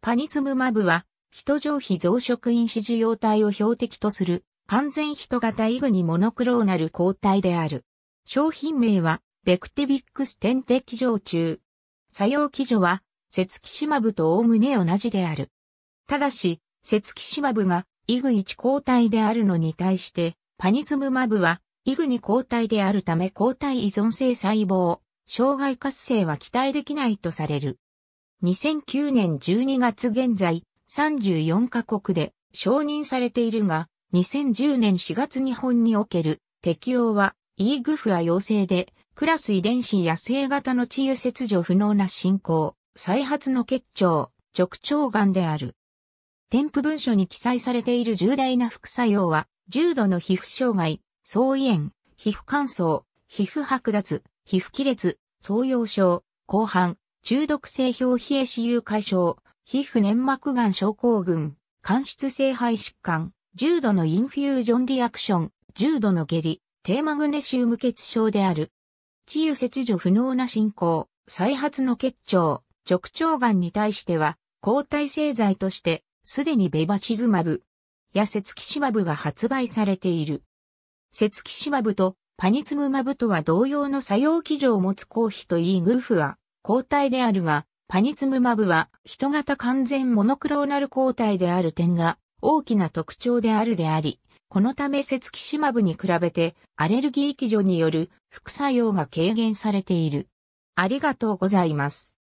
パニツムマブは、人上皮増殖因子受容体を標的とする、完全人型イグニモノクローナル抗体である。商品名は、ベクテビックス点滴上中。作用基準は、セツキシマブとおおむね同じである。ただし、セツキシマブが、イグ1抗体であるのに対して、パニツムマブは、イグニ抗体であるため抗体依存性細胞、障害活性は期待できないとされる。2009年12月現在、34カ国で承認されているが、2010年4月日本における適用はイーグフラ陽性で、クラス遺伝子野生型の治癒切除不能な進行、再発の結腸、直腸癌である。添付文書に記載されている重大な副作用は、重度の皮膚障害、総胃炎、皮膚乾燥、皮膚剥奪、皮膚亀裂、創用症、後半、中毒性表皮栄腫瘍解症、皮膚粘膜癌症候群、間質性肺疾患、重度のインフュージョンリアクション、重度の下痢、低マグネシウム血症である。治癒切除不能な進行、再発の結腸、直腸癌に対しては、抗体製剤として、すでにベバチズマブ、やセツキシマブが発売されている。セツキシマブとパニツムマブとは同様の作用基準を持つ公ヒとイーグフア、抗体であるが、パニツムマブは人型完全モノクローナル抗体である点が大きな特徴であるであり、このためセツキシマブに比べてアレルギー基準による副作用が軽減されている。ありがとうございます。